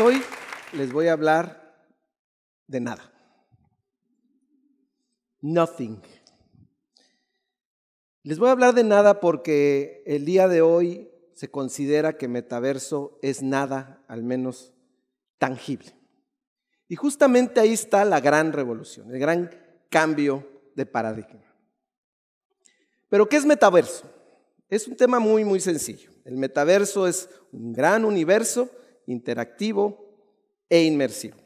hoy les voy a hablar de nada. Nothing. Les voy a hablar de nada porque el día de hoy se considera que metaverso es nada, al menos tangible. Y justamente ahí está la gran revolución, el gran cambio de paradigma. Pero ¿qué es metaverso? Es un tema muy, muy sencillo. El metaverso es un gran universo interactivo e inmersivo.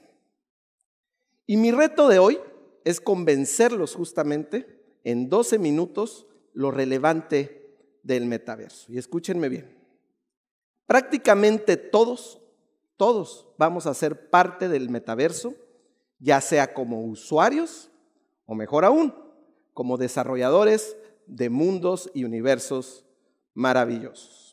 Y mi reto de hoy es convencerlos justamente en 12 minutos lo relevante del metaverso. Y escúchenme bien. Prácticamente todos, todos vamos a ser parte del metaverso, ya sea como usuarios o mejor aún, como desarrolladores de mundos y universos maravillosos.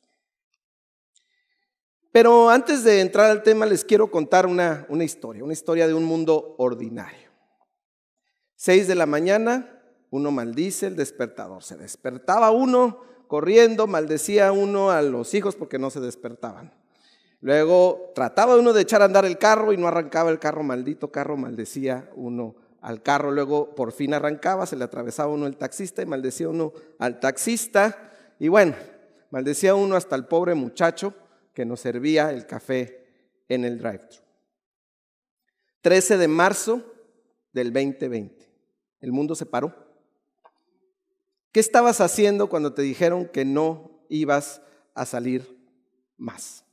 Pero antes de entrar al tema les quiero contar una, historia, una historia de un mundo ordinario. Seis de la mañana, uno maldice el despertador. Se despertaba uno corriendo, maldecía uno a los hijos porque no se despertaban. Luego trataba uno de echar a andar el carro y no arrancaba el carro, maldito carro, maldecía uno al carro. Luego por fin arrancaba, se le atravesaba uno el taxista y maldecía uno al taxista. Y bueno, maldecía uno hasta el pobre muchacho que nos servía el café en el drive-thru. 13 de marzo del 2020. El mundo se paró. ¿Qué estabas haciendo cuando te dijeron que no ibas a salir más?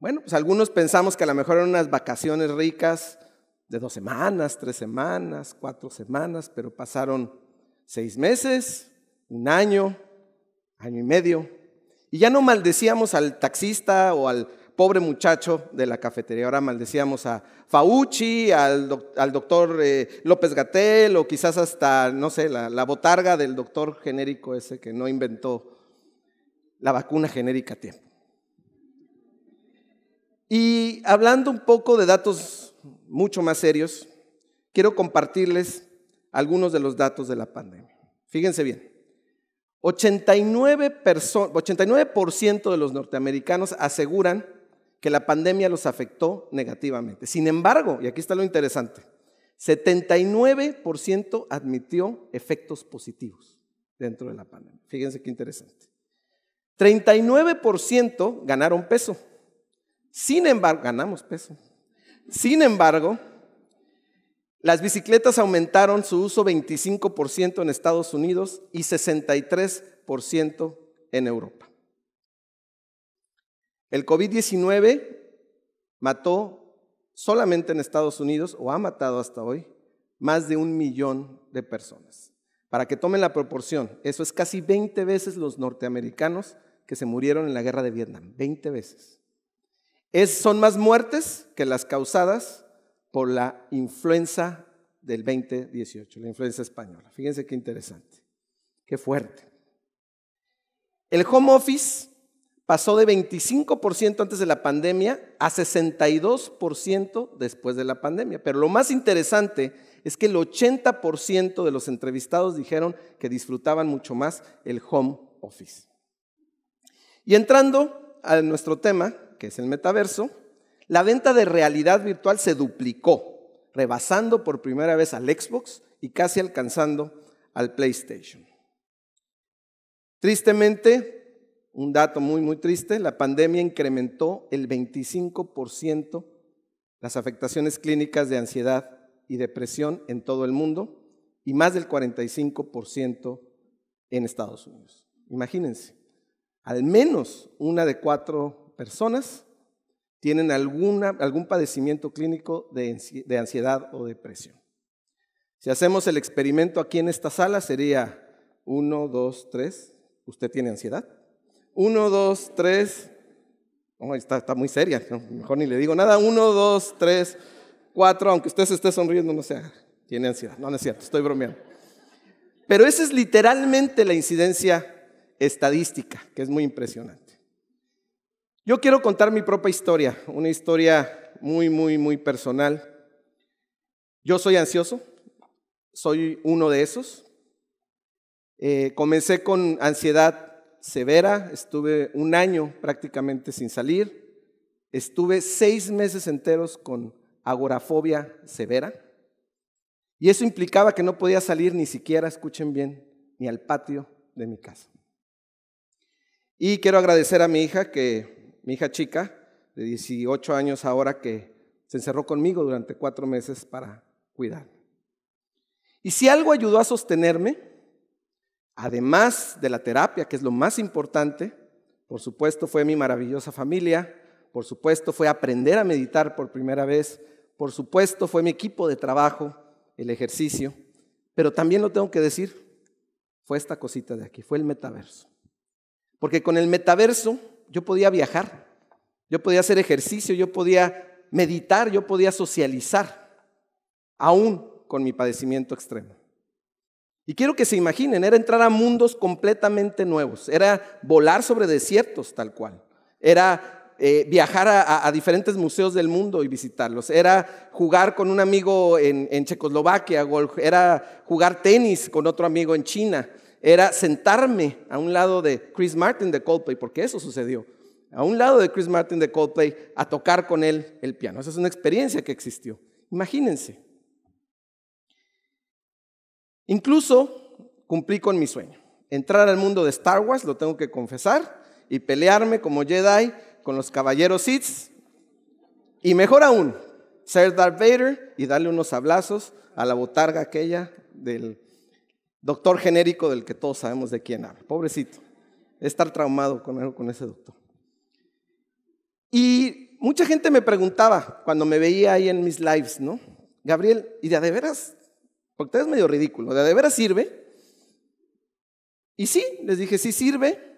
Bueno, pues algunos pensamos que a lo mejor eran unas vacaciones ricas de dos semanas, tres semanas, cuatro semanas, pero pasaron seis meses, un año, año y medio, y ya no maldecíamos al taxista o al pobre muchacho de la cafetería, ahora maldecíamos a Fauci, al, doctor eh, López Gatel o quizás hasta, no sé, la, la botarga del doctor genérico ese que no inventó la vacuna genérica a tiempo. Y hablando un poco de datos mucho más serios, quiero compartirles algunos de los datos de la pandemia. Fíjense bien. 89%, de los norteamericanos aseguran que la pandemia los afectó negativamente. Sin embargo, y aquí está lo interesante, 79% admitió efectos positivos dentro de la pandemia. Fíjense qué interesante. 39% ganaron peso. Sin embargo, ganamos peso. Sin embargo, las bicicletas aumentaron su uso 25% en Estados Unidos y 63% en Europa. El COVID-19 mató solamente en Estados Unidos, o ha matado hasta hoy, más de un millón de personas. Para que tomen la proporción, eso es casi 20 veces los norteamericanos que se murieron en la guerra de Vietnam, 20 veces. Es, son más muertes que las causadas por la influenza del 2018, la influenza española. Fíjense qué interesante, qué fuerte. El home office pasó de 25% antes de la pandemia a 62% después de la pandemia. Pero lo más interesante es que el 80% de los entrevistados dijeron que disfrutaban mucho más el home office. Y entrando a nuestro tema, que es el metaverso, la venta de realidad virtual se duplicó, rebasando por primera vez al Xbox y casi alcanzando al PlayStation. Tristemente, un dato muy, muy triste, la pandemia incrementó el 25% las afectaciones clínicas de ansiedad y depresión en todo el mundo y más del 45% en Estados Unidos. Imagínense, al menos una de cuatro personas tienen algún padecimiento clínico de, ansiedad o depresión. Si hacemos el experimento aquí en esta sala, sería 1, 2, 3. ¿Usted tiene ansiedad? 1, 2, 3. está, muy seria, mejor ni le digo nada. 1, 2, 3, 4. Aunque usted se esté sonriendo, no sea, tiene ansiedad. No, no es cierto, estoy bromeando. Pero esa es literalmente la incidencia estadística, que es muy impresionante. Yo quiero contar mi propia historia, una historia muy, muy, muy personal. Yo soy ansioso, soy uno de esos. Eh, comencé con ansiedad severa, estuve un año prácticamente sin salir, estuve seis meses enteros con agorafobia severa. Y eso implicaba que no podía salir ni siquiera, escuchen bien, ni al patio de mi casa. Y quiero agradecer a mi hija que mi hija chica, de 18 años ahora, que se encerró conmigo durante cuatro meses para cuidarme. Y si algo ayudó a sostenerme, además de la terapia, que es lo más importante, por supuesto fue mi maravillosa familia, por supuesto fue aprender a meditar por primera vez, por supuesto fue mi equipo de trabajo, el ejercicio, pero también lo tengo que decir, fue esta cosita de aquí, fue el metaverso. Porque con el metaverso yo podía viajar, yo podía hacer ejercicio, yo podía meditar, yo podía socializar, aún con mi padecimiento extremo. Y quiero que se imaginen, era entrar a mundos completamente nuevos, era volar sobre desiertos tal cual, era eh, viajar a, diferentes museos del mundo y visitarlos, era jugar con un amigo en, en Checoslovaquia, era jugar tenis con otro amigo en China, era sentarme a un lado de Chris Martin de Coldplay, porque eso sucedió. A un lado de Chris Martin de Coldplay a tocar con él el piano. Esa es una experiencia que existió. Imagínense. Incluso cumplí con mi sueño. Entrar al mundo de Star Wars, lo tengo que confesar, y pelearme como Jedi con los caballeros Sith. Y mejor aún, ser Darth Vader y darle unos abrazos a la botarga aquella del doctor genérico del que todos sabemos de quién habla. Pobrecito, estar traumado con, con ese doctor. Y mucha gente me preguntaba cuando me veía ahí en mis lives, ¿no? Gabriel, ¿y de de veras? Porque es medio ridículo, ¿de de veras sirve? Y sí, les dije, sí sirve.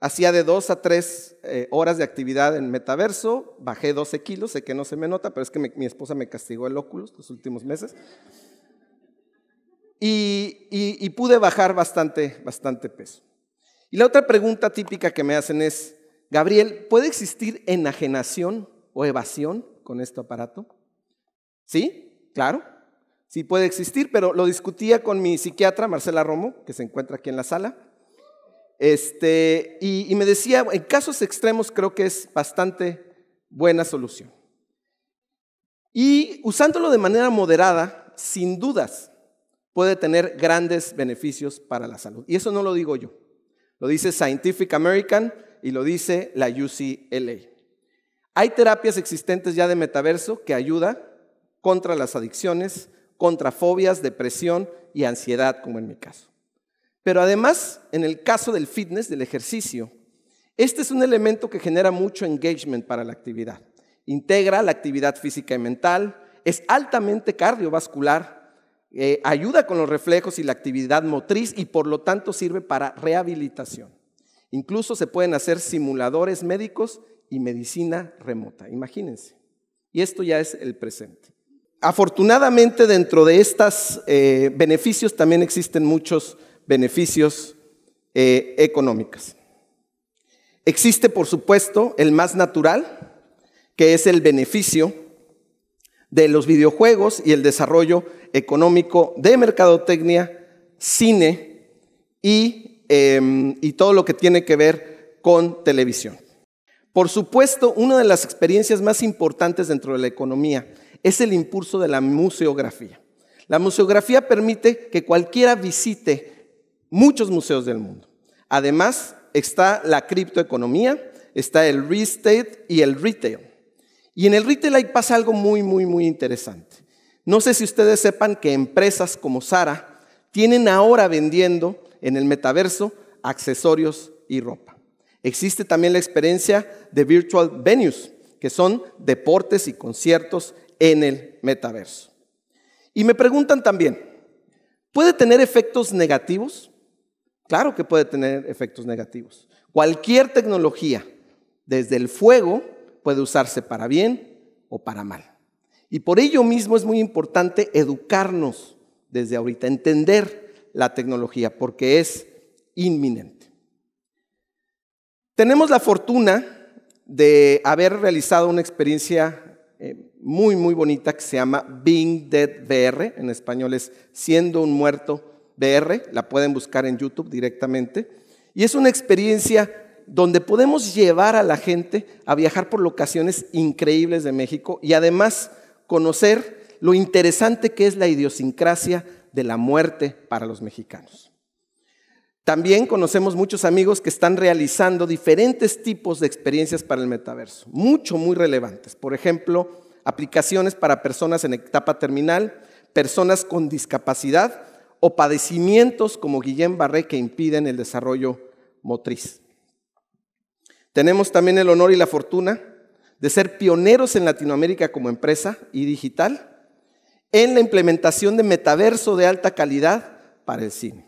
Hacía de dos a tres eh, horas de actividad en metaverso, bajé 12 kilos, sé que no se me nota, pero es que mi esposa me castigó el óculos los últimos meses y, pude bajar bastante, peso. Y la otra pregunta típica que me hacen es, Gabriel, ¿puede existir enajenación o evasión con este aparato? Sí, claro, sí puede existir, pero lo discutía con mi psiquiatra, Marcela Romo, que se encuentra aquí en la sala. Este, y me decía, en casos extremos creo que es bastante buena solución. Y usándolo de manera moderada, sin dudas, puede tener grandes beneficios para la salud. Y eso no lo digo yo, lo dice Scientific American y lo dice la UCLA. Hay terapias existentes ya de metaverso que ayuda contra las adicciones, contra fobias, depresión y ansiedad, como en mi caso. Pero además, en el caso del fitness, del ejercicio, este es un elemento que genera mucho engagement para la actividad. Integra la actividad física y mental, es altamente cardiovascular, eh, ayuda con los reflejos y la actividad motriz y por lo tanto sirve para rehabilitación. Incluso se pueden hacer simuladores médicos y medicina remota, imagínense. Y esto ya es el presente. Afortunadamente dentro de estos eh, beneficios también existen muchos beneficios eh, económicos. Existe, por supuesto, el más natural, que es el beneficio de los videojuegos y el desarrollo económico, de mercadotecnia, cine em, y, todo lo que tiene que ver con televisión. Por supuesto, una de las experiencias más importantes dentro de la economía es el impulso de la museografía. La museografía permite que cualquiera visite muchos museos del mundo. Además, está la criptoeconomía, está el real estate y el retail. Y en el retail ahí pasa algo muy, muy, muy interesante. No sé si ustedes sepan que empresas como Sara tienen ahora vendiendo en el metaverso accesorios y ropa. Existe también la experiencia de virtual venues, que son deportes y conciertos en el metaverso. Y me preguntan también, ¿puede tener efectos negativos? Claro que puede tener efectos negativos. Cualquier tecnología, desde el fuego, puede usarse para bien o para mal. Y por ello mismo es muy importante educarnos desde ahorita, entender la tecnología, porque es inminente. Tenemos la fortuna de haber realizado una experiencia eh, muy, muy bonita que se llama Being Dead VR, en español es Siendo un Muerto VR, la pueden buscar en YouTube directamente. Y es una experiencia donde podemos llevar a la gente a viajar por locaciones increíbles de México y además conocer lo interesante que es la idiosincrasia de la muerte para los mexicanos. También conocemos muchos amigos que están realizando diferentes tipos de experiencias para el metaverso, mucho, muy relevantes. Por ejemplo, aplicaciones para personas en etapa terminal, personas con discapacidad o padecimientos como Guillén barré que impiden el desarrollo motriz. Tenemos también el honor y la fortuna de ser pioneros en Latinoamérica como empresa y digital en la implementación de metaverso de alta calidad para el cine.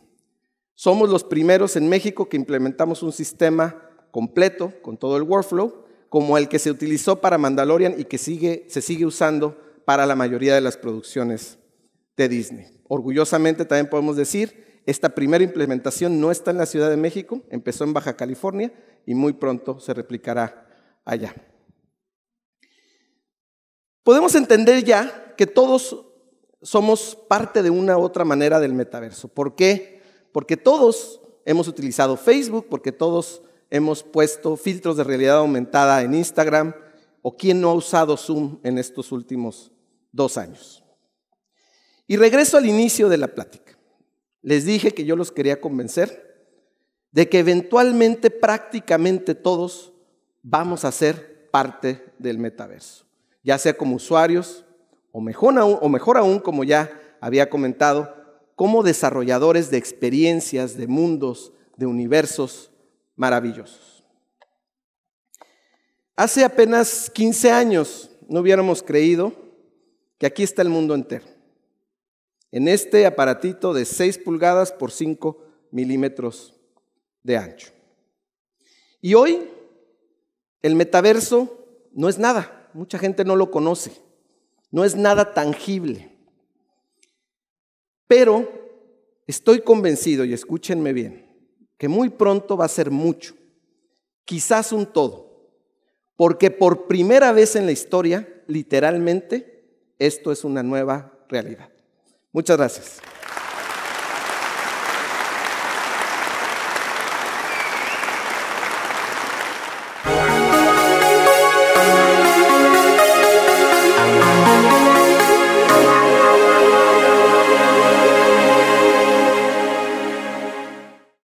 Somos los primeros en México que implementamos un sistema completo con todo el workflow, como el que se utilizó para Mandalorian y que sigue, se sigue usando para la mayoría de las producciones de Disney. Orgullosamente también podemos decir, esta primera implementación no está en la Ciudad de México, empezó en Baja California y muy pronto se replicará allá. Podemos entender ya que todos somos parte de una u otra manera del metaverso. ¿Por qué? Porque todos hemos utilizado Facebook, porque todos hemos puesto filtros de realidad aumentada en Instagram, o quién no ha usado Zoom en estos últimos dos años. Y regreso al inicio de la plática. Les dije que yo los quería convencer de que eventualmente prácticamente todos vamos a ser parte del metaverso ya sea como usuarios o mejor aún, o mejor aún como ya había comentado, como desarrolladores de experiencias, de mundos, de universos maravillosos. Hace apenas 15 años no hubiéramos creído que aquí está el mundo entero, en este aparatito de 6 pulgadas por 5 milímetros de ancho. Y hoy el metaverso no es nada. Mucha gente no lo conoce. No es nada tangible. Pero estoy convencido, y escúchenme bien, que muy pronto va a ser mucho, quizás un todo, porque por primera vez en la historia, literalmente, esto es una nueva realidad. Muchas gracias.